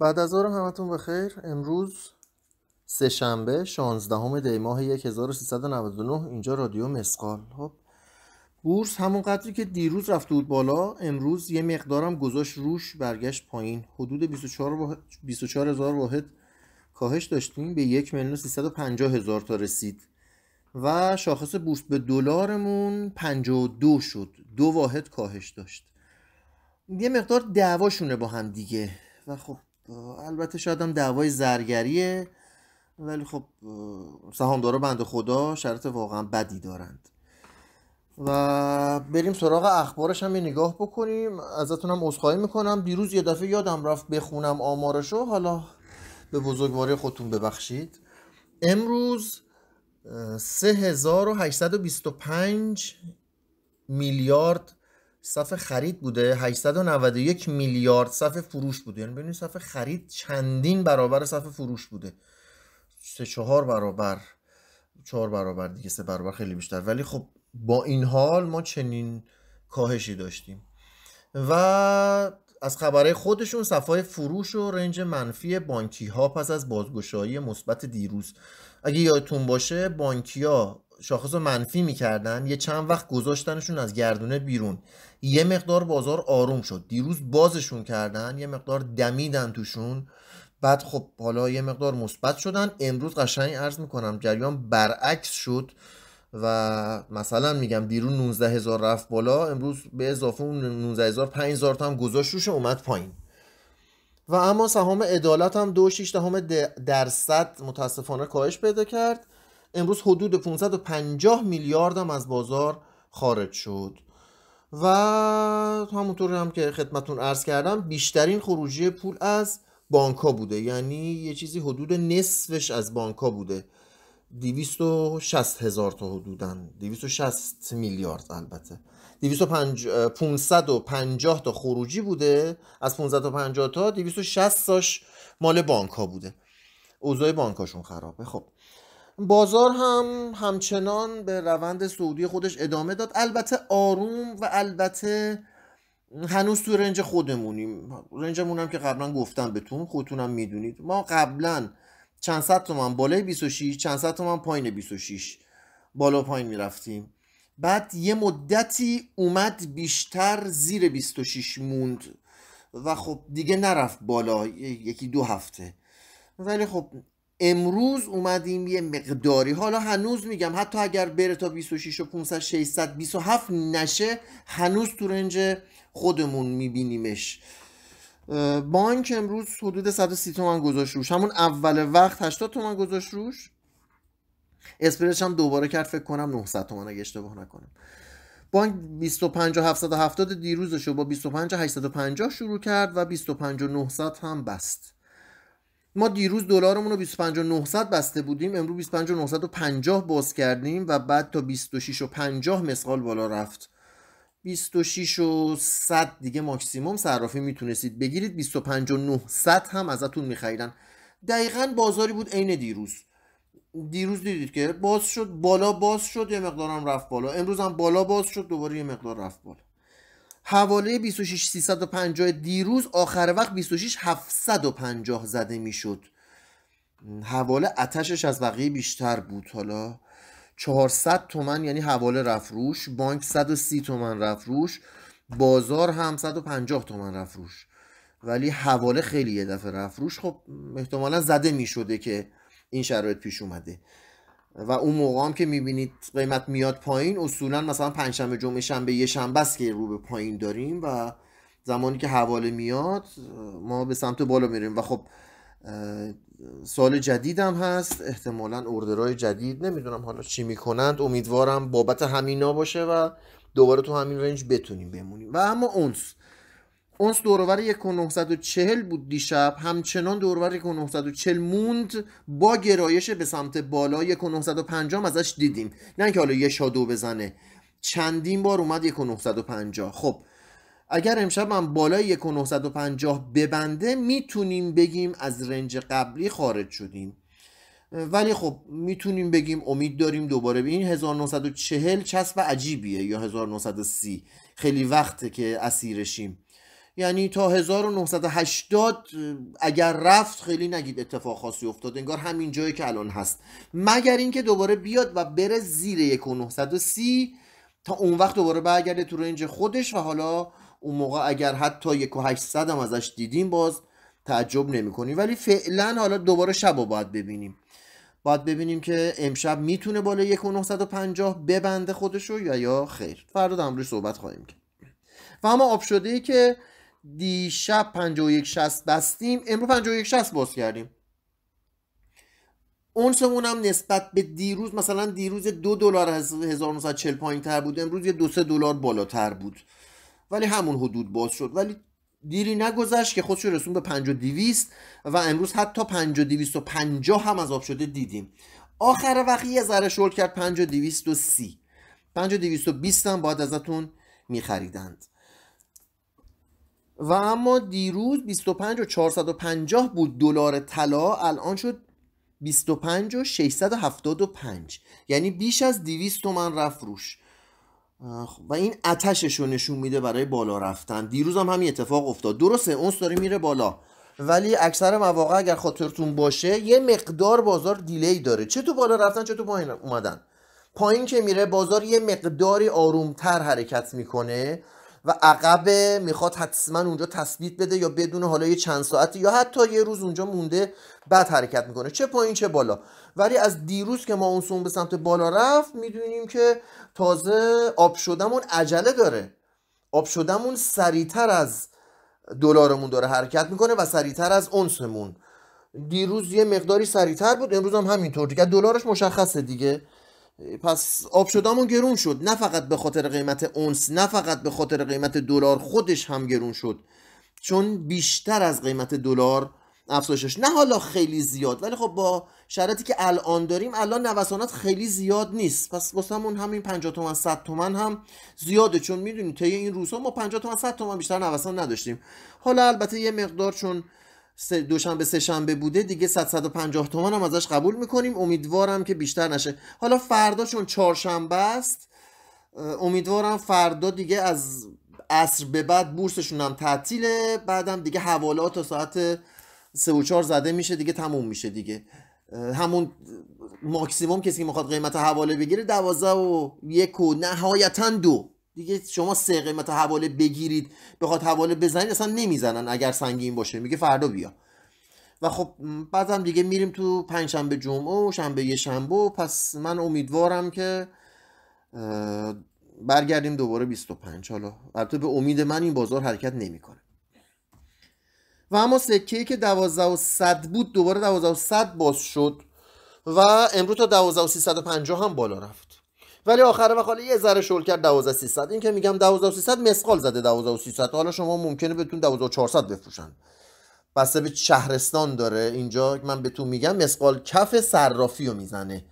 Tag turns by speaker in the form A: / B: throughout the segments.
A: بعد از ظهر همتون بخیر امروز سه شنبه 16 دی ماه 1399 اینجا رادیو مسقال خب بورس همون قدری که دیروز رفته بود بالا امروز یه مقدارم گذاشت روش برگشت پایین حدود 24 با... واحد کاهش داشتیم به 1 هزار تا رسید و شاخص بورس به دلارمون 52 شد دو واحد کاهش داشت یه مقدار دعواشونه با هم دیگه و خب البته شاید هم دعوای زرگریه ولی خب سهامدارا بند خدا شرط واقعا بدی دارند و بریم سراغ اخبارش هم یه نگاه بکنیم ازتون هم عذرخواهی میکنم دیروز یه دفعه یادم رفت بخونم آمارشو حالا به بزرگواری خودتون ببخشید امروز 3825 میلیارد صف خرید بوده 891 میلیارد صف فروش بوده یعنی ببینید صف خرید چندین برابر صف فروش بوده سه چهار برابر چهار برابر دیگه سه برابر خیلی بیشتر ولی خب با این حال ما چنین کاهشی داشتیم و از خبره خودشون صفحه فروش و رنج منفی بانکی ها پس از بازگشایی مثبت دیروز اگه یادتون باشه بانکی ها شاخص رو منفی میکردن یه چند وقت گذاشتنشون از گردونه بیرون یه مقدار بازار آروم شد دیروز بازشون کردن یه مقدار دمیدن توشون بعد خب حالا یه مقدار مثبت شدن امروز قشنگ ارز میکنم جریان برعکس شد و مثلا میگم دیروز 19 هزار رفت بالا امروز به اضافه اون 19 هزار تا هم گذاشت روش اومد پایین و اما سهام عدالت هم 2.6 درصد متاسفانه کاهش پیدا کرد امروز حدود 550 میلیارد هم از بازار خارج شد و همونطور هم که خدمتون ارز کردم بیشترین خروجی پول از بانکا بوده یعنی یه چیزی حدود نصفش از بانکا بوده 260 هزار تا حدودن 260 میلیارد البته 550 تا خروجی بوده از 550 تا 260 تاش مال بانک بوده اوضاع بانکاشون خرابه خب بازار هم همچنان به روند سعودی خودش ادامه داد البته آروم و البته هنوز تو رنج خودمونیم رنجمون هم که قبلا گفتم بهتون خودتونم میدونید ما قبلا چند صد تومن بالای 26 چند صد تومن پایین 26 بالا پایین میرفتیم بعد یه مدتی اومد بیشتر زیر 26 موند و خب دیگه نرفت بالا یکی دو هفته ولی خب امروز اومدیم یه مقداری حالا هنوز میگم حتی اگر بره تا 26 و 500 600 27 نشه هنوز تو رنج خودمون میبینیمش بانک امروز حدود 130 تومن گذاشت روش همون اول وقت 80 تومن گذاشت روش اسپرش هم دوباره کرد فکر کنم 900 تومن اگه اشتباه نکنم بانک 25 و 770 دیروزش رو با 25 850 شروع کرد و 25 و 900 هم بست ما دیروز دلارمون رو 25900 بسته بودیم امروز 25950 باز کردیم و بعد تا 26.50 و بالا رفت 26 و 100 دیگه ماکسیموم صرافی میتونستید بگیرید 25 و هم ازتون میخریدن دقیقا بازاری بود عین دیروز دیروز دیدید که باز شد بالا باز شد یه مقدارم رفت بالا امروز هم بالا باز شد دوباره یه مقدار رفت بالا حواله 26350 دیروز آخر وقت 26750 زده میشد حواله اتشش از بقیه بیشتر بود حالا 400 تومن یعنی حواله رفروش روش بانک 130 تومن رفروش بازار هم 150 تومن رفروش ولی حواله خیلی یه دفعه رفروش خب احتمالا زده می شده که این شرایط پیش اومده و اون موقع هم که میبینید قیمت میاد پایین اصولا مثلا پنجشنبه جمعه شنبه یه شنبه است که رو به پایین داریم و زمانی که حواله میاد ما به سمت بالا میریم و خب سال جدیدم هست احتمالا اردرهای جدید نمیدونم حالا چی میکنند امیدوارم بابت همینا باشه و دوباره تو همین رنج بتونیم بمونیم و اما اونس اونس دورور 1940 بود دیشب همچنان دورور 1940 موند با گرایش به سمت بالا 1950 ازش دیدیم نه اینکه حالا یه شادو بزنه چندین بار اومد 1950 خب اگر امشب من بالای 1950 ببنده میتونیم بگیم از رنج قبلی خارج شدیم ولی خب میتونیم بگیم امید داریم دوباره به این 1940 چسب عجیبیه یا 1930 خیلی وقته که اسیرشیم یعنی تا 1980 اگر رفت خیلی نگید اتفاق خاصی افتاد انگار همین جایی که الان هست مگر اینکه دوباره بیاد و بره زیر 1930 تا اون وقت دوباره برگرده تو رنج خودش و حالا اون موقع اگر حتی 1800 هم ازش دیدیم باز تعجب نمیکنیم ولی فعلا حالا دوباره شب رو باید ببینیم باید ببینیم که امشب میتونه بالا 1950 ببنده خودشو یا یا خیر فردا در صحبت خواهیم کرد و اما آب شده ای که دیشب 51 بستیم امروز 51 باز کردیم اونسمون هم نسبت به دیروز مثلا دیروز دو دلار از 1940 پایین تر بود امروز یه دو دلار بالاتر بود ولی همون حدود باز شد ولی دیری نگذشت که خودش رسون به 5200 و امروز حتی 5250 هم از شده دیدیم آخر وقتی یه ذره شل کرد 5230 5220 هم باید ازتون میخریدند و اما دیروز 25 و 450 بود دلار طلا الان شد 25 و 675 یعنی بیش از 200 تومن رفت روش و این اتشش رو نشون میده برای بالا رفتن دیروز هم همین اتفاق افتاد درسته اون داره میره بالا ولی اکثر مواقع اگر خاطرتون باشه یه مقدار بازار دیلی داره چه تو بالا رفتن چه تو پایین اومدن پایین که میره بازار یه مقداری آرومتر حرکت میکنه و عقب میخواد حتما اونجا تثبیت بده یا بدون حالا یه چند ساعتی یا حتی یه روز اونجا مونده بعد حرکت میکنه چه پایین چه بالا ولی از دیروز که ما اون به سمت بالا رفت میدونیم که تازه آب شدمون عجله داره آب شدمون سریعتر از دلارمون داره حرکت میکنه و سریعتر از اونسمون دیروز یه مقداری سریعتر بود امروز هم همینطور دیگه دلارش مشخصه دیگه پس آب شدامون گرون شد نه فقط به خاطر قیمت اونس نه فقط به خاطر قیمت دلار خودش هم گرون شد چون بیشتر از قیمت دلار افزایشش نه حالا خیلی زیاد ولی خب با شرطی که الان داریم الان نوسانات خیلی زیاد نیست پس واسمون همین 50 تومن 100 تومن هم زیاده چون میدونید تا این روزها ما 50 تومن 100 تومن بیشتر نوسان نداشتیم حالا البته یه مقدار چون دوشنبه سه شنبه بوده دیگه 150 تومن هم ازش قبول میکنیم امیدوارم که بیشتر نشه حالا فردا چون چهارشنبه است امیدوارم فردا دیگه از عصر به بعد بورسشون هم تعطیله بعدم دیگه حوالات تا ساعت سه و 4 زده میشه دیگه تموم میشه دیگه همون ماکسیموم کسی که میخواد قیمت حواله بگیره دوازه و یک و نهایتا دو دیگه شما سه قیمت حواله بگیرید بخواد حواله بزنید اصلا نمیزنن اگر سنگین باشه میگه فردا بیا و خب بعدم دیگه میریم تو شنبه جمعه و شنبه یه شنبه پس من امیدوارم که برگردیم دوباره 25 حالا البته به امید من این بازار حرکت نمیکنه و اما سکه که 12 بود دوباره 12 باز شد و امروز تا 12 و هم بالا رفت ولی آخر حالا یه ذره شل کرد 12300 این که میگم 12300 مسقال زده 12300 حالا شما ممکنه بهتون 12400 بفروشن بسته به شهرستان داره اینجا من بهتون میگم مسقال کف صرافی رو میزنه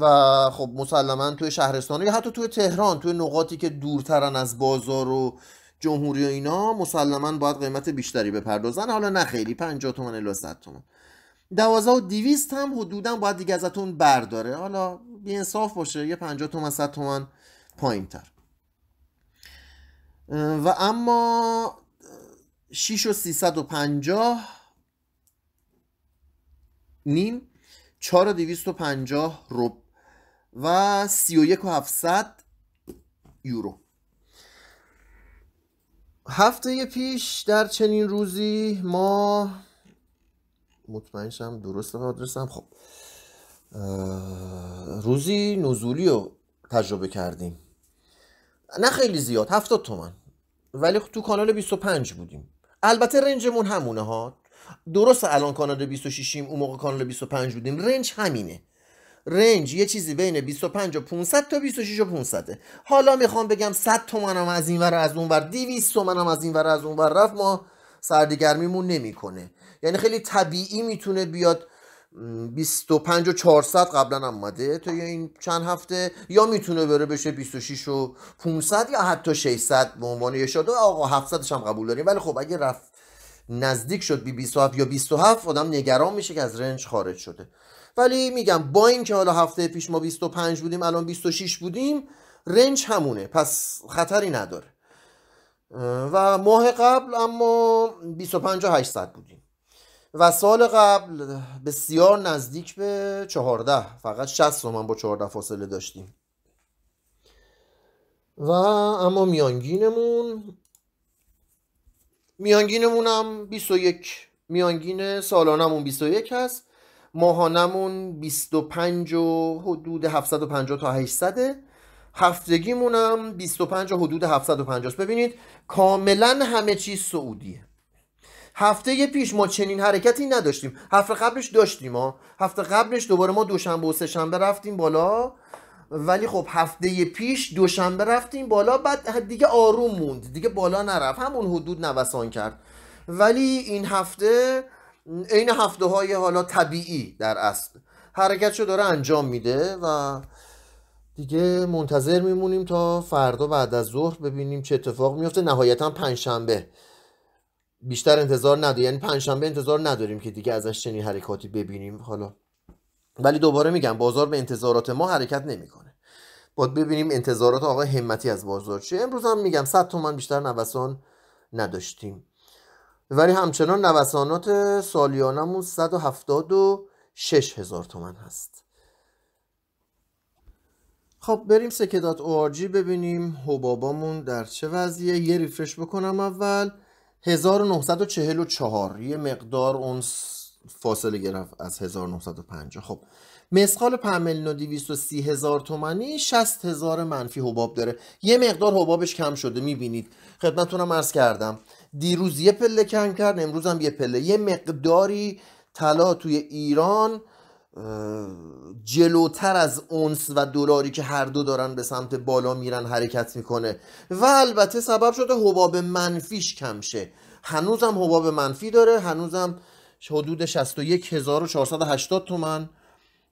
A: و خب مسلما توی شهرستان یا حتی توی تهران توی نقاطی که دورترن از بازار و جمهوری و اینا مسلما باید قیمت بیشتری بپردازن حالا نه خیلی 50 تومن 100 تومن دوازه و دیویست هم حدودا باید دیگه ازتون برداره حالا بیانصاف باشه یه 50 تومن 100 تومن پایین تر و اما 6 و 350 نیم 4 و 250 رب و 31 و 700 یورو هفته پیش در چنین روزی ما مطمئن شم درست آدرسم خب روزی نزولی رو تجربه کردیم نه خیلی زیاد 70 تومن ولی تو کانال 25 بودیم البته رنجمون همونه ها درست الان کانال 26 ایم اون موقع کانال 25 بودیم رنج همینه رنج یه چیزی بین 25 و 500 تا 26 و 500 حالا میخوام بگم 100 تومن هم از این ور از اون ور 200 تومن هم از این ور از اون ور رفت ما سردگرمیمون نمیکنه یعنی خیلی طبیعی میتونه بیاد 25 و 400 قبلا هم یا این چند هفته یا میتونه بره بشه 26 و 500 یا حتی 600 به عنوان یه شاده آقا 700 هم قبول داریم ولی خب اگه رفت نزدیک شد بی 27 یا 27 آدم نگران میشه که از رنج خارج شده ولی میگم با این که حالا هفته پیش ما 25 بودیم الان 26 بودیم رنج همونه پس خطری نداره و ماه قبل اما 25 و 800 بودیم و سال قبل بسیار نزدیک به 14 فقط 60 تومن با 14 فاصله داشتیم و اما میانگینمون میانگینمون هم 21 میانگین سالانمون 21 هست ماهانمون 25 و حدود 750 تا 800 هفتگیمون هم 25 و حدود 750 ببینید کاملا همه چیز سعودیه هفته پیش ما چنین حرکتی نداشتیم هفته قبلش داشتیم ها هفته قبلش دوباره ما دوشنبه و سهشنبه رفتیم بالا ولی خب هفته پیش دوشنبه رفتیم بالا بعد دیگه آروم موند دیگه بالا نرفت همون حدود نوسان کرد ولی این هفته این هفته های حالا طبیعی در اصل حرکتشو داره انجام میده و دیگه منتظر میمونیم تا فردا بعد از ظهر ببینیم چه اتفاق میفته نهایتا پنجشنبه بیشتر انتظار نداریم یعنی پنجشنبه انتظار نداریم که دیگه ازش چنین حرکاتی ببینیم حالا ولی دوباره میگم بازار به انتظارات ما حرکت نمیکنه باید ببینیم انتظارات آقای همتی از بازار چیه امروز هم میگم 100 تومن بیشتر نوسان نداشتیم ولی همچنان نوسانات سالیانمون 176 هزار تومن هست خب بریم سکه دات ببینیم حبابامون در چه وضعیه یه ریفرش بکنم اول 1944 یه مقدار اون فاصله گرفت از 1950 خب مسخال 5 و 230 هزار تومنی 60 هزار منفی حباب داره یه مقدار حبابش کم شده میبینید خدمتونم عرض کردم دیروز یه پله کم کرد امروز هم یه پله یه مقداری طلا توی ایران جلوتر از اونس و دلاری که هر دو دارن به سمت بالا میرن حرکت میکنه و البته سبب شده حباب منفیش کم شه هنوزم حباب منفی داره هنوزم حدود 61480 تومن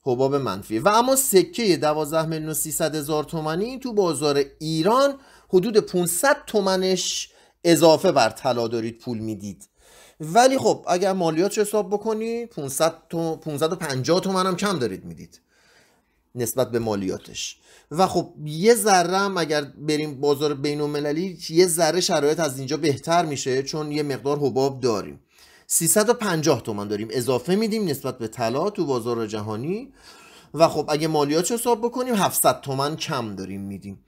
A: حباب منفی و اما سکه 12 میلیون 300 هزار تومانی تو بازار ایران حدود 500 تومنش اضافه بر طلا دارید پول میدید ولی خب اگر مالیات حساب بکنی 500 تو 550 تومن هم کم دارید میدید نسبت به مالیاتش و خب یه ذره هم اگر بریم بازار بین المللی یه ذره شرایط از اینجا بهتر میشه چون یه مقدار حباب داریم 350 تومن داریم اضافه میدیم نسبت به طلا تو بازار جهانی و خب اگه مالیات حساب بکنیم 700 تومن کم داریم میدیم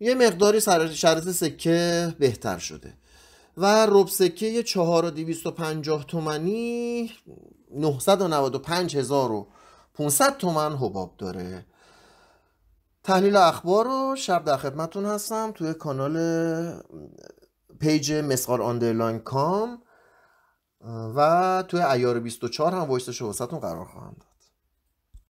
A: یه مقداری شرایط سکه بهتر شده و ربسکه 4250 تومنی 995500 تومن حباب داره تحلیل اخبار رو شب در خدمتون هستم توی کانال پیج مسقال آندرلاین کام و توی ایار 24 هم وایسش رو قرار خواهم داد